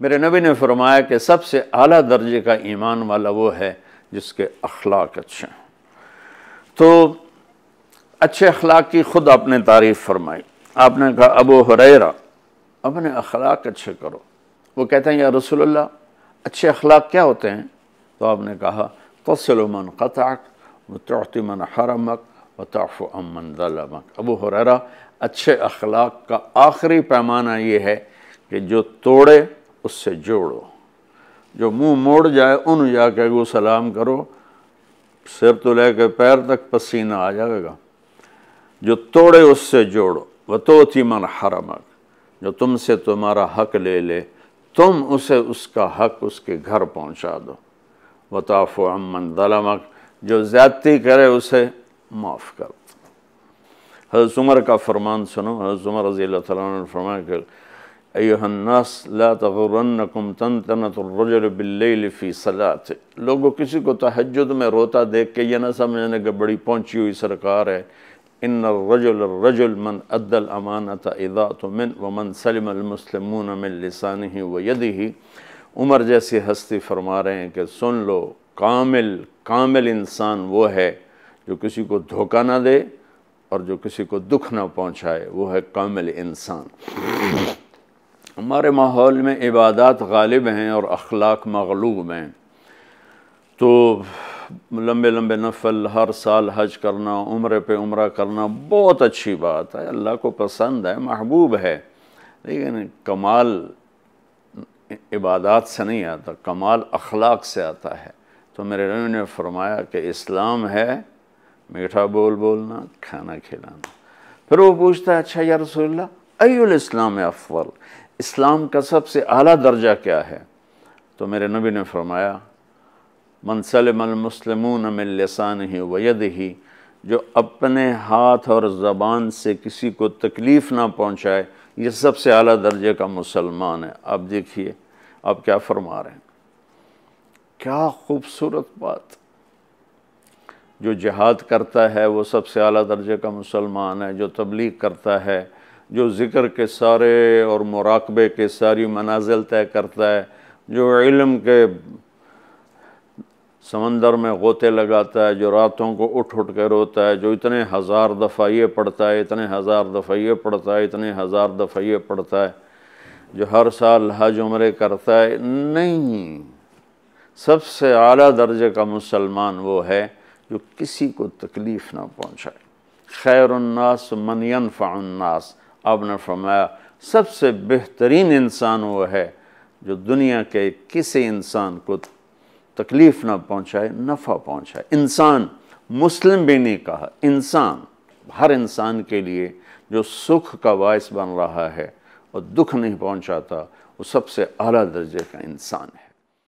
میرے نبی نے فرمایا کہ سب سے اعلیٰ درجے کا ایمان والا وہ ہے جس کے اخلاق اچھے ہیں تو اچھے اخلاق کی خود آپ نے تعریف فرمائی آپ نے کہا ابو حریرہ اپنے اخلاق اچھے کرو وہ کہتے ہیں یا رسول اللہ اچھے اخلاق کیا ہوتے ہیں تو آپ نے کہا تسل من قطعک وتعطی من حرمک و تعف و امن ظلمک ابو حریرہ اچھے اخلاق کا آخری پیمانہ یہ ہے کہ جو توڑے اس سے جوڑو جو منہ موڑ جائے ان جا کے وہ سلام کرو سر تو لے کے پیر تک پسینہ آ جائے گا جو توڑے اس سے جوڑو وہ تو تھی من حرمک جو تم سے تمہارا حق لے لے تم اسے اس کا حق اس کے گھر پہنچا دو وطاف و امن دلمک جو زیادتی کرے اسے معاف کر حضرت عمر کا فرمان سنو حضرت عمر رضی اللہ تعالیٰ نے فرمایا کہ الناس لا تغرنکم تنتنت الرجل باللیل فی صلات لوگوں کسی کو تحجد میں روتا دیکھ کے یہ نہ سمجھنے کہ بڑی پہنچی ہوئی سرکار ہے ان الرجل الرجل من ادى امانت اضاعت من ومن سلم المسلمون من لسانه ویده عمر جیسی ہستی فرما رہے ہیں کہ سن لو کامل کامل انسان وہ ہے جو کسی کو دھوکہ نہ دے اور جو کسی کو دکھ نہ پہنچائے وہ ہے کامل انسان ہمارے ماحول میں عبادات غالب ہیں اور اخلاق مغلوب ہیں تو لمبے لمبے نفل ہر سال حج کرنا عمرے پہ عمرہ کرنا بہت اچھی بات ہے اللہ کو پسند ہے محبوب ہے لیکن کمال عبادات سے نہیں آتا کمال اخلاق سے آتا ہے تو میرے روی نے فرمایا کہ اسلام ہے میٹھا بول بولنا کھانا کھلانا پھر وہ پوچھتا ہے اچھا یا رسول اللہ ایو الاسلام افول اسلام کا سب سے اعلیٰ درجہ کیا ہے تو میرے نبی نے فرمایا منسلم لسان ہی وید ہی جو اپنے ہاتھ اور زبان سے کسی کو تکلیف نہ پہنچائے یہ سب سے اعلیٰ درجے کا مسلمان ہے آپ دیکھیے آپ کیا فرما رہے ہیں کیا خوبصورت بات جو جہاد کرتا ہے وہ سب سے اعلیٰ درجے کا مسلمان ہے جو تبلیغ کرتا ہے جو ذکر کے سارے اور مراقبے کے ساری منازل طے کرتا ہے جو علم کے سمندر میں غوطے لگاتا ہے جو راتوں کو اٹھ اٹھ کے روتا ہے جو اتنے ہزار دفعیے پڑھتا ہے اتنے ہزار دفعیے پڑھتا ہے اتنے ہزار دفعیے پڑھتا ہے جو ہر سال حج عمرے کرتا ہے نہیں سب سے اعلیٰ درجے کا مسلمان وہ ہے جو کسی کو تکلیف نہ پہنچائے خیر الناس من ینفع الناس آپ نے فرمایا سب سے بہترین انسان وہ ہے جو دنیا کے کسی انسان کو تکلیف نہ پہنچائے نفع پہنچائے انسان مسلم بھی نہیں کہا انسان ہر انسان کے لیے جو سکھ کا باعث بن رہا ہے اور دکھ نہیں پہنچاتا وہ سب سے اعلیٰ درجے کا انسان ہے